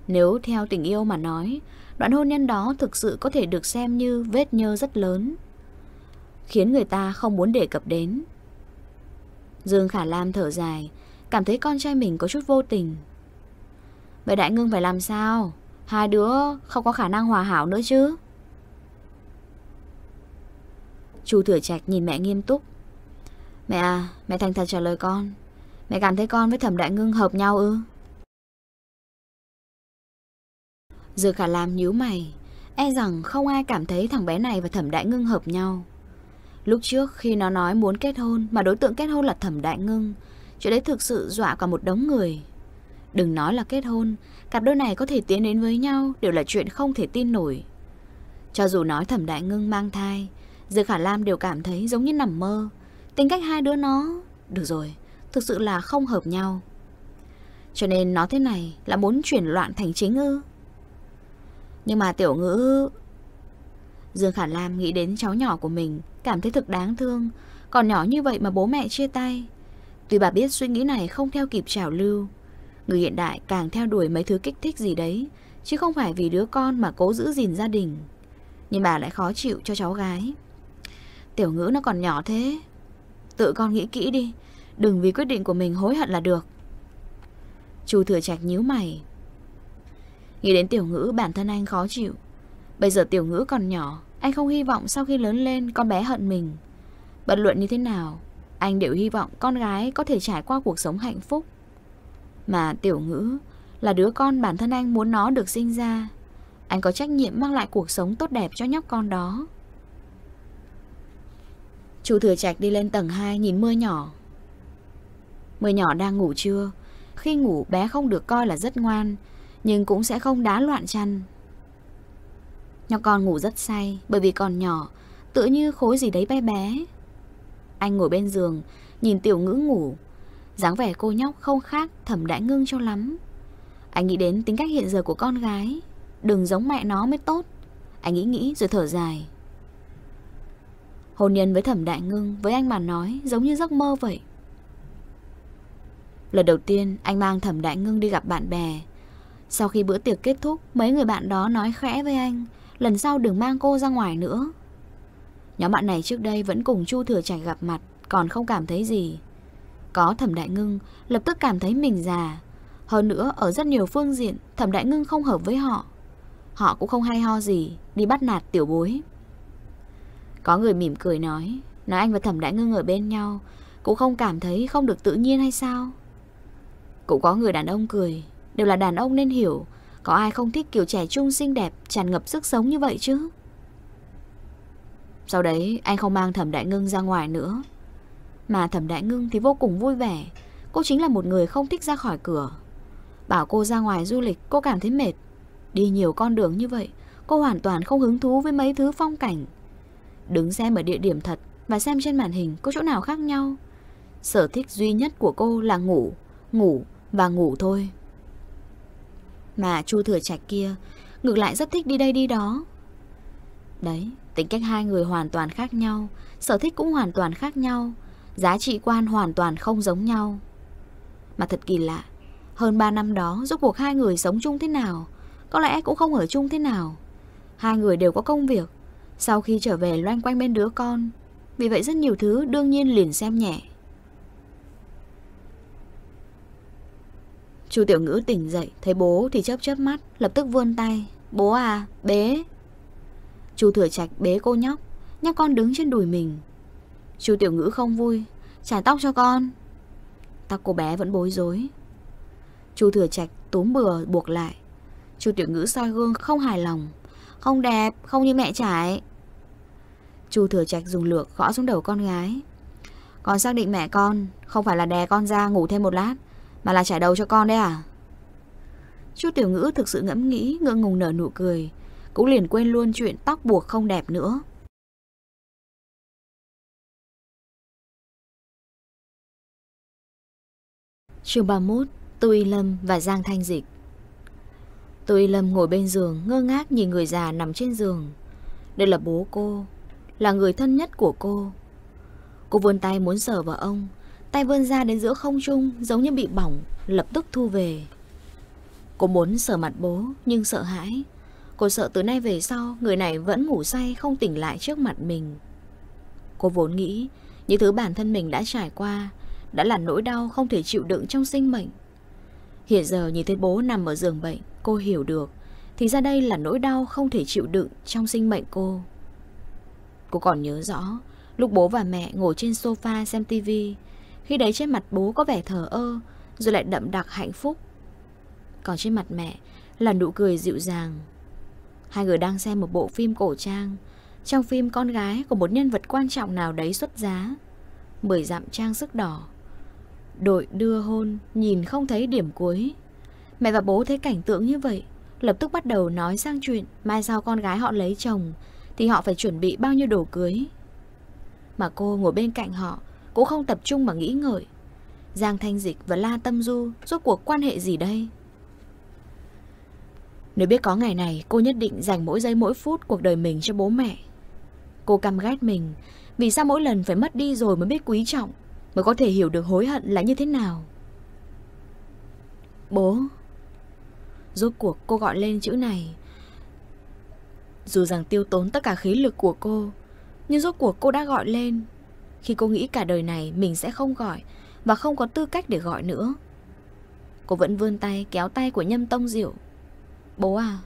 Nếu theo tình yêu mà nói, đoạn hôn nhân đó thực sự có thể được xem như vết nhơ rất lớn khiến người ta không muốn đề cập đến. Dương Khả Lam thở dài, cảm thấy con trai mình có chút vô tình. Vậy Đại Ngưng phải làm sao? Hai đứa không có khả năng hòa hảo nữa chứ? Chú Thừa Trạch nhìn mẹ nghiêm túc. Mẹ à, mẹ thành thật trả lời con. Mẹ cảm thấy con với Thẩm Đại Ngưng hợp nhau ư? Dương Khả Lam nhíu mày, e rằng không ai cảm thấy thằng bé này và Thẩm Đại Ngưng hợp nhau. Lúc trước khi nó nói muốn kết hôn mà đối tượng kết hôn là Thẩm Đại Ngưng, chuyện đấy thực sự dọa cả một đống người. Đừng nói là kết hôn, cặp đôi này có thể tiến đến với nhau đều là chuyện không thể tin nổi. Cho dù nói Thẩm Đại Ngưng mang thai, Dư Khả Lam đều cảm thấy giống như nằm mơ. Tính cách hai đứa nó, được rồi, thực sự là không hợp nhau. Cho nên nó thế này là muốn chuyển loạn thành chính ư. Nhưng mà tiểu ngữ... Dương Khả Lam nghĩ đến cháu nhỏ của mình cảm thấy thực đáng thương, còn nhỏ như vậy mà bố mẹ chia tay. Tuy bà biết suy nghĩ này không theo kịp trào lưu, người hiện đại càng theo đuổi mấy thứ kích thích gì đấy, chứ không phải vì đứa con mà cố giữ gìn gia đình. Nhưng bà lại khó chịu cho cháu gái. Tiểu ngữ nó còn nhỏ thế, tự con nghĩ kỹ đi, đừng vì quyết định của mình hối hận là được. Chu thừa trạch nhíu mày. Nghĩ đến tiểu ngữ bản thân anh khó chịu. Bây giờ tiểu ngữ còn nhỏ, anh không hy vọng sau khi lớn lên con bé hận mình. Bất luận như thế nào, anh đều hy vọng con gái có thể trải qua cuộc sống hạnh phúc. Mà tiểu ngữ là đứa con bản thân anh muốn nó được sinh ra. Anh có trách nhiệm mang lại cuộc sống tốt đẹp cho nhóc con đó. Chú Thừa Trạch đi lên tầng 2 nhìn mưa nhỏ. Mưa nhỏ đang ngủ trưa. Khi ngủ bé không được coi là rất ngoan, nhưng cũng sẽ không đá loạn chăn Nhỏ con ngủ rất say bởi vì còn nhỏ, tựa như khối gì đấy bé bé. Anh ngồi bên giường, nhìn tiểu ngữ ngủ. dáng vẻ cô nhóc không khác thẩm đại ngưng cho lắm. Anh nghĩ đến tính cách hiện giờ của con gái, đừng giống mẹ nó mới tốt. Anh nghĩ nghĩ rồi thở dài. Hôn nhân với thẩm đại ngưng với anh mà nói giống như giấc mơ vậy. Lần đầu tiên anh mang thẩm đại ngưng đi gặp bạn bè Sau khi bữa tiệc kết thúc Mấy người bạn đó nói khẽ với anh lần sau đừng mang cô ra ngoài nữa. Nhóm bạn này trước đây vẫn cùng Chu Thừa Trạch gặp mặt, còn không cảm thấy gì. Có Thẩm Đại Ngưng, lập tức cảm thấy mình già. Hơn nữa, ở rất nhiều phương diện, Thẩm Đại Ngưng không hợp với họ. Họ cũng không hay ho gì, đi bắt nạt tiểu bối. Có người mỉm cười nói, nói anh và Thẩm Đại Ngưng ở bên nhau, cũng không cảm thấy không được tự nhiên hay sao? Cũng có người đàn ông cười, đều là đàn ông nên hiểu, có ai không thích kiểu trẻ trung xinh đẹp, tràn ngập sức sống như vậy chứ? Sau đấy, anh không mang Thẩm Đại Ngưng ra ngoài nữa. Mà Thẩm Đại Ngưng thì vô cùng vui vẻ. Cô chính là một người không thích ra khỏi cửa. Bảo cô ra ngoài du lịch, cô cảm thấy mệt. Đi nhiều con đường như vậy, cô hoàn toàn không hứng thú với mấy thứ phong cảnh. Đứng xem ở địa điểm thật và xem trên màn hình có chỗ nào khác nhau. Sở thích duy nhất của cô là ngủ, ngủ và ngủ thôi. Mà Chu Thừa Trạch kia Ngược lại rất thích đi đây đi đó Đấy, tính cách hai người hoàn toàn khác nhau Sở thích cũng hoàn toàn khác nhau Giá trị quan hoàn toàn không giống nhau Mà thật kỳ lạ Hơn 3 năm đó Rốt cuộc hai người sống chung thế nào Có lẽ cũng không ở chung thế nào Hai người đều có công việc Sau khi trở về loanh quanh bên đứa con Vì vậy rất nhiều thứ đương nhiên liền xem nhẹ Chu Tiểu Ngữ tỉnh dậy, thấy bố thì chớp chớp mắt, lập tức vươn tay. Bố à, bế. Chu Thừa Trạch bế cô nhóc, nhóc con đứng trên đùi mình. Chu Tiểu Ngữ không vui, chải tóc cho con. Tóc cô bé vẫn bối rối. Chu Thừa Trạch túm bừa buộc lại. Chu Tiểu Ngữ soi gương không hài lòng, không đẹp, không như mẹ trải. Chu Thừa Trạch dùng lược gõ xuống đầu con gái. Con xác định mẹ con, không phải là đè con ra ngủ thêm một lát, mà là trả đầu cho con đấy à Chú tiểu ngữ thực sự ngẫm nghĩ Ngượng ngùng nở nụ cười Cũng liền quên luôn chuyện tóc buộc không đẹp nữa Trường 31 Tô Y Lâm và Giang Thanh Dịch Tô Y Lâm ngồi bên giường Ngơ ngác nhìn người già nằm trên giường Đây là bố cô Là người thân nhất của cô Cô vươn tay muốn sờ vào ông Tay vươn ra đến giữa không trung giống như bị bỏng, lập tức thu về. Cô muốn sờ mặt bố nhưng sợ hãi. Cô sợ từ nay về sau người này vẫn ngủ say không tỉnh lại trước mặt mình. Cô vốn nghĩ những thứ bản thân mình đã trải qua đã là nỗi đau không thể chịu đựng trong sinh mệnh. Hiện giờ nhìn thấy bố nằm ở giường bệnh, cô hiểu được. Thì ra đây là nỗi đau không thể chịu đựng trong sinh mệnh cô. Cô còn nhớ rõ, lúc bố và mẹ ngồi trên sofa xem tivi, khi đấy trên mặt bố có vẻ thờ ơ Rồi lại đậm đặc hạnh phúc Còn trên mặt mẹ là nụ cười dịu dàng Hai người đang xem một bộ phim cổ trang Trong phim con gái của một nhân vật quan trọng nào đấy xuất giá bởi dặm trang sức đỏ Đội đưa hôn Nhìn không thấy điểm cuối Mẹ và bố thấy cảnh tượng như vậy Lập tức bắt đầu nói sang chuyện Mai sau con gái họ lấy chồng Thì họ phải chuẩn bị bao nhiêu đồ cưới Mà cô ngồi bên cạnh họ cũng không tập trung mà nghĩ ngợi Giang Thanh Dịch và La Tâm Du Rốt cuộc quan hệ gì đây Nếu biết có ngày này Cô nhất định dành mỗi giây mỗi phút Cuộc đời mình cho bố mẹ Cô căm ghét mình Vì sao mỗi lần phải mất đi rồi mới biết quý trọng Mới có thể hiểu được hối hận là như thế nào Bố Rốt cuộc cô gọi lên chữ này Dù rằng tiêu tốn tất cả khí lực của cô Nhưng rốt cuộc cô đã gọi lên khi cô nghĩ cả đời này mình sẽ không gọi và không có tư cách để gọi nữa. Cô vẫn vươn tay kéo tay của Nhâm Tông Diệu. Bố à,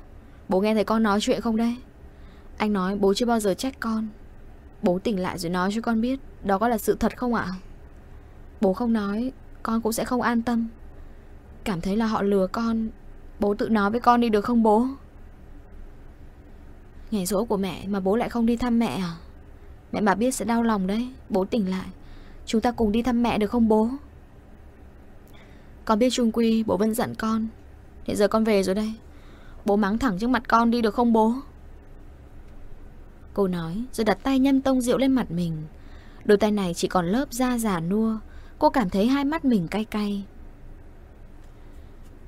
bố nghe thấy con nói chuyện không đây? Anh nói bố chưa bao giờ trách con. Bố tỉnh lại rồi nói cho con biết đó có là sự thật không ạ? Bố không nói, con cũng sẽ không an tâm. Cảm thấy là họ lừa con, bố tự nói với con đi được không bố? Ngày rỗ của mẹ mà bố lại không đi thăm mẹ à? Mẹ bà biết sẽ đau lòng đấy Bố tỉnh lại Chúng ta cùng đi thăm mẹ được không bố Con biết Trung Quy Bố vẫn giận con Hiện giờ con về rồi đây Bố mắng thẳng trước mặt con đi được không bố Cô nói Rồi đặt tay nhâm tông rượu lên mặt mình Đôi tay này chỉ còn lớp da già nua Cô cảm thấy hai mắt mình cay cay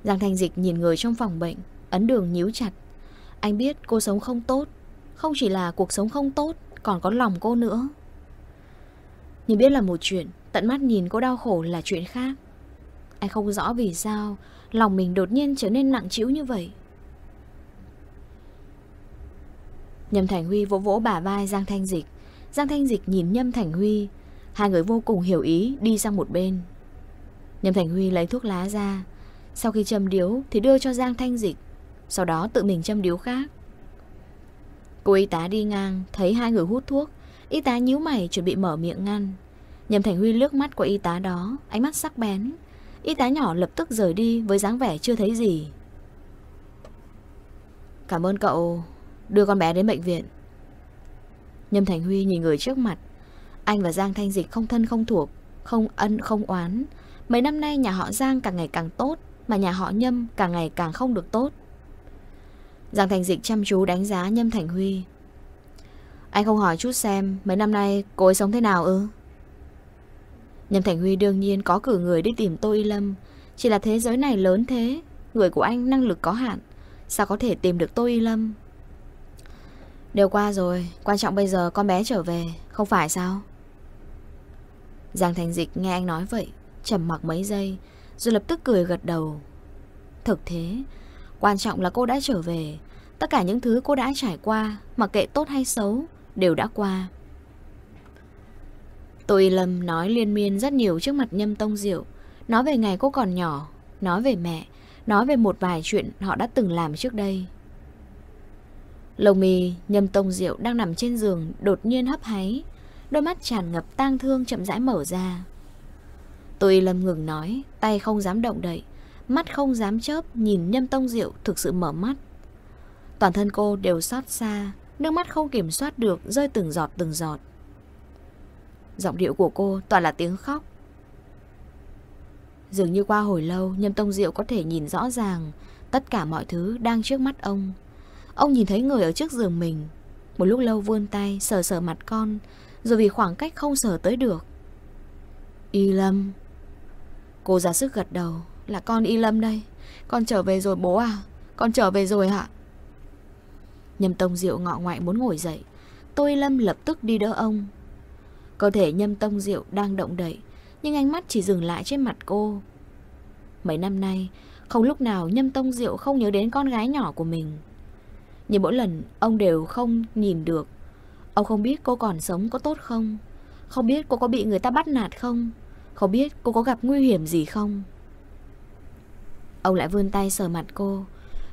Giang thành Dịch nhìn người trong phòng bệnh Ấn đường nhíu chặt Anh biết cô sống không tốt Không chỉ là cuộc sống không tốt còn có lòng cô nữa Nhưng biết là một chuyện Tận mắt nhìn cô đau khổ là chuyện khác Anh không rõ vì sao Lòng mình đột nhiên trở nên nặng trĩu như vậy Nhâm Thành Huy vỗ vỗ bả vai Giang Thanh Dịch Giang Thanh Dịch nhìn Nhâm Thành Huy Hai người vô cùng hiểu ý đi sang một bên Nhâm Thành Huy lấy thuốc lá ra Sau khi châm điếu thì đưa cho Giang Thanh Dịch Sau đó tự mình châm điếu khác Cô y tá đi ngang Thấy hai người hút thuốc Y tá nhíu mày chuẩn bị mở miệng ngăn Nhầm Thành Huy lướt mắt của y tá đó Ánh mắt sắc bén Y tá nhỏ lập tức rời đi với dáng vẻ chưa thấy gì Cảm ơn cậu Đưa con bé đến bệnh viện Nhâm Thành Huy nhìn người trước mặt Anh và Giang Thanh Dịch không thân không thuộc Không ân không oán Mấy năm nay nhà họ Giang càng ngày càng tốt Mà nhà họ Nhâm càng ngày càng không được tốt Giang Thành Dịch chăm chú đánh giá Nhâm Thành Huy Anh không hỏi chút xem Mấy năm nay cô ấy sống thế nào ư Nhâm Thành Huy đương nhiên có cử người đi tìm Tô Y Lâm Chỉ là thế giới này lớn thế Người của anh năng lực có hạn Sao có thể tìm được Tô Y Lâm Đều qua rồi Quan trọng bây giờ con bé trở về Không phải sao Giang Thành Dịch nghe anh nói vậy trầm mặc mấy giây Rồi lập tức cười gật đầu Thực thế Quan trọng là cô đã trở về Tất cả những thứ cô đã trải qua Mặc kệ tốt hay xấu Đều đã qua Tô Y Lâm nói liên miên rất nhiều trước mặt Nhâm Tông Diệu Nói về ngày cô còn nhỏ Nói về mẹ Nói về một vài chuyện họ đã từng làm trước đây Lồng mì Nhâm Tông Diệu đang nằm trên giường Đột nhiên hấp háy Đôi mắt tràn ngập tang thương chậm rãi mở ra Tô Y Lâm ngừng nói Tay không dám động đậy mắt không dám chớp nhìn Nhâm Tông Diệu thực sự mở mắt. Toàn thân cô đều xót xa, nước mắt không kiểm soát được rơi từng giọt từng giọt. Giọng điệu của cô toàn là tiếng khóc. Dường như qua hồi lâu, Nhâm Tông Diệu có thể nhìn rõ ràng tất cả mọi thứ đang trước mắt ông. Ông nhìn thấy người ở trước giường mình, một lúc lâu vươn tay sờ sờ mặt con, rồi vì khoảng cách không sờ tới được. Y Lâm Cô ra sức gật đầu là con Y Lâm đây Con trở về rồi bố à Con trở về rồi hả Nhâm Tông Diệu ngọ ngoại muốn ngồi dậy Tôi Lâm lập tức đi đỡ ông Cơ thể Nhâm Tông Diệu đang động đậy Nhưng ánh mắt chỉ dừng lại trên mặt cô Mấy năm nay Không lúc nào Nhâm Tông Diệu không nhớ đến con gái nhỏ của mình Nhưng mỗi lần ông đều không nhìn được Ông không biết cô còn sống có tốt không Không biết cô có bị người ta bắt nạt không Không biết cô có gặp nguy hiểm gì không Ông lại vươn tay sờ mặt cô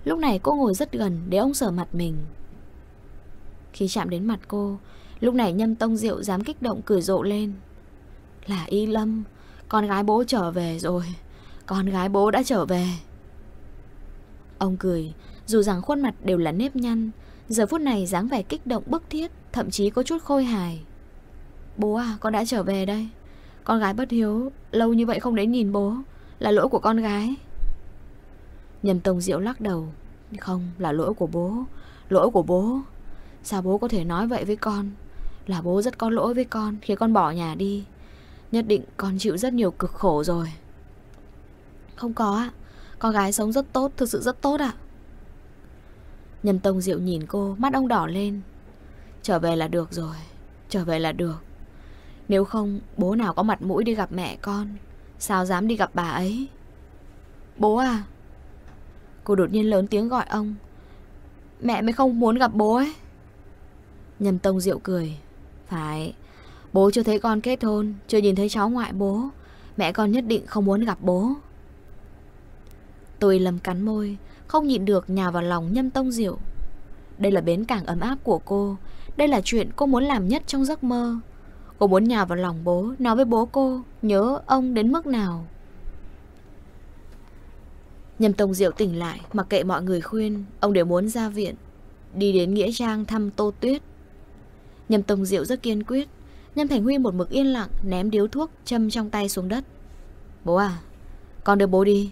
Lúc này cô ngồi rất gần để ông sờ mặt mình Khi chạm đến mặt cô Lúc này nhâm tông rượu dám kích động cười rộ lên Là y lâm Con gái bố trở về rồi Con gái bố đã trở về Ông cười Dù rằng khuôn mặt đều là nếp nhăn Giờ phút này dáng vẻ kích động bức thiết Thậm chí có chút khôi hài Bố à con đã trở về đây Con gái bất hiếu Lâu như vậy không đến nhìn bố Là lỗi của con gái Nhâm Tông Diệu lắc đầu Không là lỗi của bố Lỗi của bố Sao bố có thể nói vậy với con Là bố rất có lỗi với con Khi con bỏ nhà đi Nhất định con chịu rất nhiều cực khổ rồi Không có ạ Con gái sống rất tốt Thực sự rất tốt ạ Nhâm Tông Diệu nhìn cô Mắt ông đỏ lên Trở về là được rồi Trở về là được Nếu không bố nào có mặt mũi đi gặp mẹ con Sao dám đi gặp bà ấy Bố à Cô đột nhiên lớn tiếng gọi ông Mẹ mới không muốn gặp bố ấy Nhầm Tông Diệu cười Phải Bố chưa thấy con kết hôn Chưa nhìn thấy cháu ngoại bố Mẹ con nhất định không muốn gặp bố Tôi lầm cắn môi Không nhịn được nhà vào lòng Nhâm Tông Diệu Đây là bến cảng ấm áp của cô Đây là chuyện cô muốn làm nhất trong giấc mơ Cô muốn nhà vào lòng bố Nói với bố cô Nhớ ông đến mức nào Nhâm Tông Diệu tỉnh lại, mặc kệ mọi người khuyên, ông đều muốn ra viện, đi đến Nghĩa Trang thăm Tô Tuyết. Nhâm Tông Diệu rất kiên quyết, Nhâm Thành Huy một mực yên lặng ném điếu thuốc châm trong tay xuống đất. Bố à, con đưa bố đi.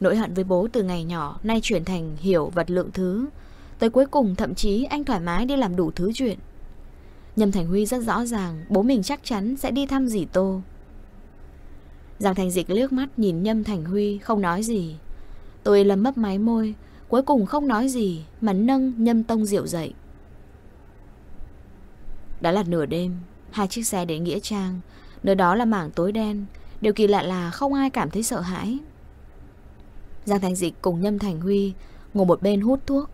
Nỗi hận với bố từ ngày nhỏ nay chuyển thành hiểu vật lượng thứ, tới cuối cùng thậm chí anh thoải mái đi làm đủ thứ chuyện. Nhâm Thành Huy rất rõ ràng bố mình chắc chắn sẽ đi thăm dì Tô. Giang Thành Dịch liếc mắt nhìn Nhâm Thành Huy không nói gì. Tôi lầm mấp máy môi, cuối cùng không nói gì mà nâng Nhâm Tông Diệu dậy. Đã là nửa đêm, hai chiếc xe đến Nghĩa Trang, nơi đó là mảng tối đen, điều kỳ lạ là không ai cảm thấy sợ hãi. Giang Thành Dịch cùng Nhâm Thành Huy ngồi một bên hút thuốc.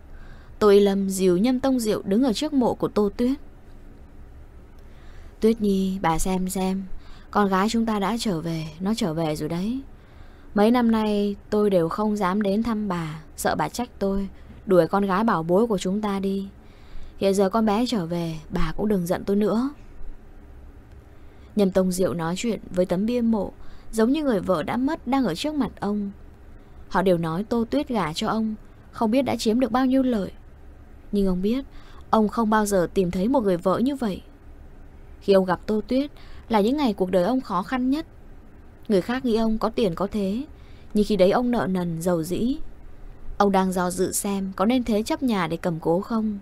Tô lầm Lâm dìu Nhâm Tông Diệu đứng ở trước mộ của Tô Tuyết. Tuyết Nhi, bà xem xem, con gái chúng ta đã trở về Nó trở về rồi đấy Mấy năm nay tôi đều không dám đến thăm bà Sợ bà trách tôi Đuổi con gái bảo bối của chúng ta đi Hiện giờ con bé trở về Bà cũng đừng giận tôi nữa nhân Tông Diệu nói chuyện với tấm bia mộ Giống như người vợ đã mất Đang ở trước mặt ông Họ đều nói tô tuyết gả cho ông Không biết đã chiếm được bao nhiêu lợi Nhưng ông biết Ông không bao giờ tìm thấy một người vợ như vậy Khi ông gặp tô tuyết là những ngày cuộc đời ông khó khăn nhất. Người khác nghĩ ông có tiền có thế, nhưng khi đấy ông nợ nần, giàu dĩ. Ông đang do dự xem có nên thế chấp nhà để cầm cố không.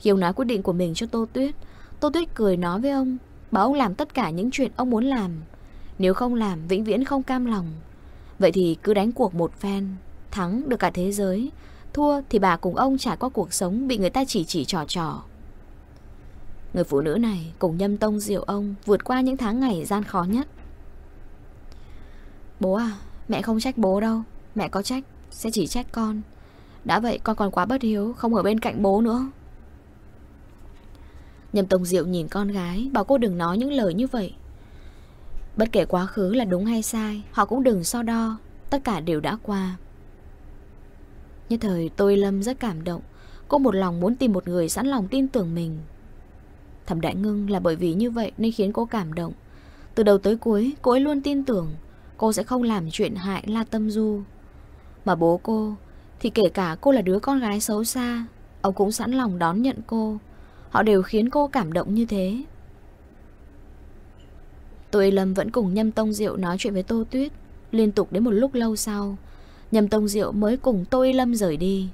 Khi ông nói quyết định của mình cho Tô Tuyết, Tô Tuyết cười nói với ông, bảo ông làm tất cả những chuyện ông muốn làm. Nếu không làm, vĩnh viễn không cam lòng. Vậy thì cứ đánh cuộc một phen, thắng được cả thế giới, thua thì bà cùng ông trải qua cuộc sống bị người ta chỉ chỉ trò trò. Người phụ nữ này cùng nhâm tông diệu ông vượt qua những tháng ngày gian khó nhất. Bố à, mẹ không trách bố đâu. Mẹ có trách, sẽ chỉ trách con. Đã vậy con còn quá bất hiếu, không ở bên cạnh bố nữa. Nhâm Tông Diệu nhìn con gái, bảo cô đừng nói những lời như vậy. Bất kể quá khứ là đúng hay sai, họ cũng đừng so đo, tất cả đều đã qua. Nhất thời tôi Lâm rất cảm động, cô một lòng muốn tìm một người sẵn lòng tin tưởng mình, Thẩm Đại Ngưng là bởi vì như vậy nên khiến cô cảm động. Từ đầu tới cuối, cô ấy luôn tin tưởng cô sẽ không làm chuyện hại La Tâm Du. Mà bố cô, thì kể cả cô là đứa con gái xấu xa, ông cũng sẵn lòng đón nhận cô. Họ đều khiến cô cảm động như thế. Tôi Lâm vẫn cùng Nhâm Tông Diệu nói chuyện với Tô Tuyết, liên tục đến một lúc lâu sau. Nhâm Tông Diệu mới cùng Tô Lâm rời đi.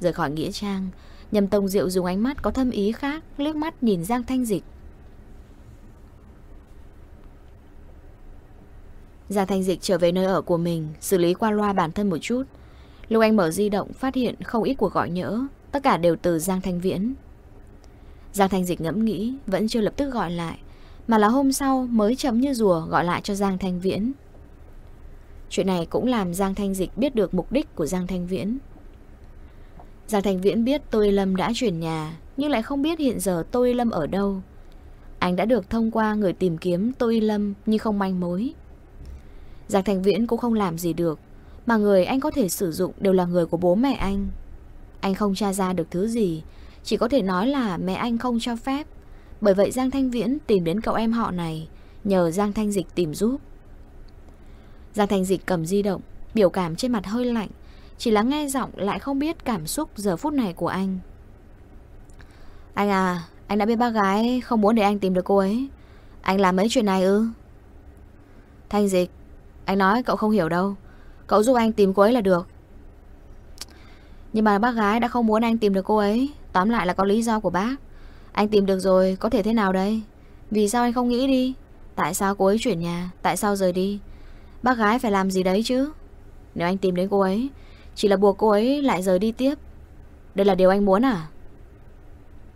Rời khỏi Nghĩa Trang, Nhâm Tông Diệu dùng ánh mắt có thâm ý khác liếc mắt nhìn Giang Thanh Dịch Giang Thanh Dịch trở về nơi ở của mình Xử lý qua loa bản thân một chút Lúc anh mở di động phát hiện không ít cuộc gọi nhỡ Tất cả đều từ Giang Thanh Viễn Giang Thanh Dịch ngẫm nghĩ Vẫn chưa lập tức gọi lại Mà là hôm sau mới chấm như rùa gọi lại cho Giang Thanh Viễn Chuyện này cũng làm Giang Thanh Dịch biết được mục đích của Giang Thanh Viễn Giang Thành Viễn biết Tô Y Lâm đã chuyển nhà Nhưng lại không biết hiện giờ Tô Y Lâm ở đâu Anh đã được thông qua người tìm kiếm Tô Y Lâm Nhưng không manh mối Giang Thành Viễn cũng không làm gì được Mà người anh có thể sử dụng đều là người của bố mẹ anh Anh không tra ra được thứ gì Chỉ có thể nói là mẹ anh không cho phép Bởi vậy Giang Thanh Viễn tìm đến cậu em họ này Nhờ Giang Thanh Dịch tìm giúp Giang Thanh Dịch cầm di động Biểu cảm trên mặt hơi lạnh chỉ là nghe giọng lại không biết cảm xúc giờ phút này của anh Anh à, anh đã biết bác gái không muốn để anh tìm được cô ấy Anh làm mấy chuyện này ư Thanh dịch Anh nói cậu không hiểu đâu Cậu giúp anh tìm cô ấy là được Nhưng mà bác gái đã không muốn anh tìm được cô ấy Tóm lại là có lý do của bác Anh tìm được rồi có thể thế nào đây Vì sao anh không nghĩ đi Tại sao cô ấy chuyển nhà Tại sao rời đi Bác gái phải làm gì đấy chứ Nếu anh tìm đến cô ấy chỉ là buộc cô ấy lại rời đi tiếp Đây là điều anh muốn à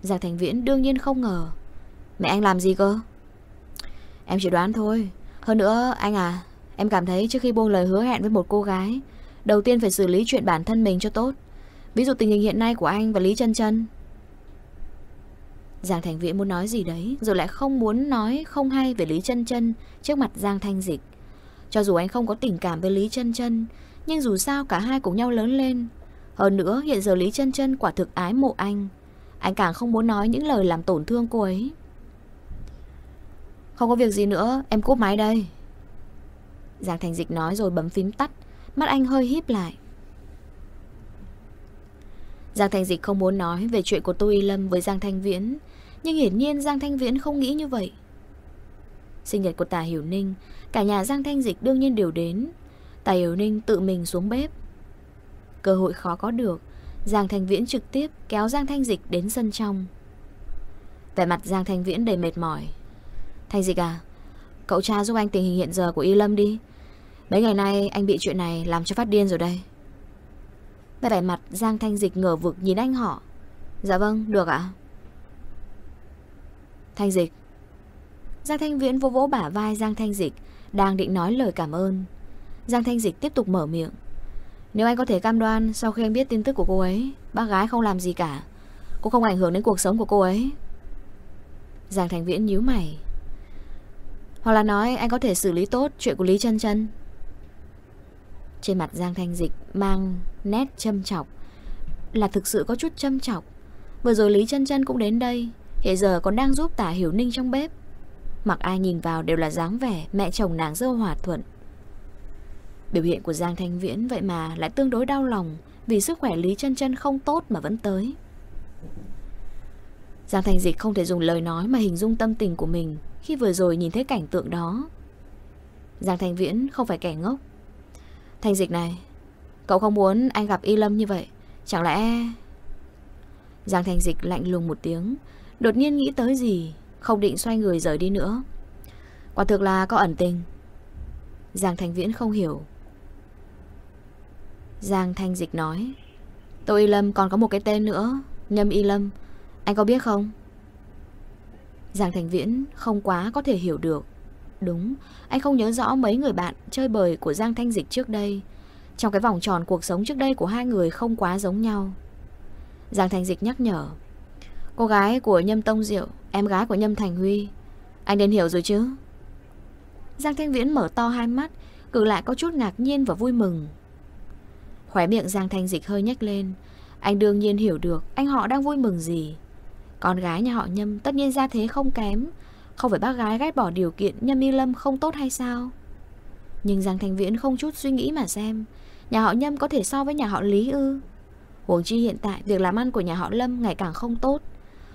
Giang Thành Viễn đương nhiên không ngờ Mẹ anh làm gì cơ Em chỉ đoán thôi Hơn nữa anh à Em cảm thấy trước khi buông lời hứa hẹn với một cô gái Đầu tiên phải xử lý chuyện bản thân mình cho tốt Ví dụ tình hình hiện nay của anh và Lý Trân Trân Giang Thành Viễn muốn nói gì đấy Rồi lại không muốn nói không hay về Lý Trân Trân Trước mặt Giang Thanh Dịch Cho dù anh không có tình cảm với Lý Trân Trân nhưng dù sao cả hai cùng nhau lớn lên Hơn nữa hiện giờ Lý chân chân quả thực ái mộ anh Anh càng không muốn nói những lời làm tổn thương cô ấy Không có việc gì nữa Em cúp máy đây Giang Thành Dịch nói rồi bấm phím tắt Mắt anh hơi híp lại Giang Thanh Dịch không muốn nói về chuyện của Tô Y Lâm với Giang Thanh Viễn Nhưng hiển nhiên Giang Thanh Viễn không nghĩ như vậy Sinh nhật của Tà Hiểu Ninh Cả nhà Giang Thanh Dịch đương nhiên đều đến Tài Yếu Ninh tự mình xuống bếp Cơ hội khó có được Giang Thanh Viễn trực tiếp kéo Giang Thanh Dịch đến sân trong Vẻ mặt Giang Thanh Viễn đầy mệt mỏi Thanh Dịch à Cậu cha giúp anh tình hình hiện giờ của Y Lâm đi Mấy ngày nay anh bị chuyện này làm cho phát điên rồi đây Về vẻ mặt Giang Thanh Dịch ngờ vực nhìn anh họ Dạ vâng, được ạ Thanh Dịch Giang Thanh Viễn vô vỗ bả vai Giang Thanh Dịch Đang định nói lời cảm ơn Giang Thanh Dịch tiếp tục mở miệng Nếu anh có thể cam đoan Sau khi anh biết tin tức của cô ấy Bác gái không làm gì cả Cũng không ảnh hưởng đến cuộc sống của cô ấy Giang Thành Viễn nhíu mày Hoặc là nói anh có thể xử lý tốt Chuyện của Lý Trân Trân Trên mặt Giang Thanh Dịch Mang nét châm chọc Là thực sự có chút châm chọc Vừa rồi Lý Trân Trân cũng đến đây Hiện giờ còn đang giúp tả Hiểu Ninh trong bếp Mặc ai nhìn vào đều là dáng vẻ Mẹ chồng nàng dâu hòa thuận Biểu hiện của Giang Thanh Viễn vậy mà lại tương đối đau lòng vì sức khỏe Lý Chân Chân không tốt mà vẫn tới. Giang Thanh Dịch không thể dùng lời nói mà hình dung tâm tình của mình khi vừa rồi nhìn thấy cảnh tượng đó. Giang Thanh Viễn không phải kẻ ngốc. Thanh Dịch này, cậu không muốn anh gặp Y Lâm như vậy, chẳng lẽ... Giang Thanh Dịch lạnh lùng một tiếng, đột nhiên nghĩ tới gì, không định xoay người rời đi nữa. Quả thực là có ẩn tình. Giang Thanh Viễn không hiểu Giang Thanh Dịch nói Tô Y Lâm còn có một cái tên nữa Nhâm Y Lâm Anh có biết không? Giang Thành Viễn không quá có thể hiểu được Đúng, anh không nhớ rõ mấy người bạn chơi bời của Giang Thanh Dịch trước đây Trong cái vòng tròn cuộc sống trước đây của hai người không quá giống nhau Giang Thanh Dịch nhắc nhở Cô gái của Nhâm Tông Diệu, em gái của Nhâm Thành Huy Anh nên hiểu rồi chứ Giang Thanh Viễn mở to hai mắt Cử lại có chút ngạc nhiên và vui mừng Khóe miệng Giang Thanh Dịch hơi nhếch lên Anh đương nhiên hiểu được Anh họ đang vui mừng gì Con gái nhà họ Nhâm tất nhiên ra thế không kém Không phải bác gái ghét bỏ điều kiện Nhâm Y Lâm không tốt hay sao Nhưng Giang Thanh Viễn không chút suy nghĩ mà xem Nhà họ Nhâm có thể so với nhà họ Lý ư Huống chi hiện tại Việc làm ăn của nhà họ Lâm ngày càng không tốt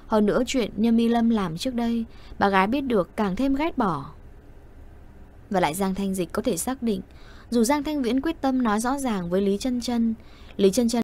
Hơn nữa chuyện Nhâm Y Lâm làm trước đây Bà gái biết được càng thêm ghét bỏ Và lại Giang Thanh Dịch có thể xác định dù Giang Thanh Viễn quyết tâm nói rõ ràng với Lý Chân Chân, Lý Chân Chân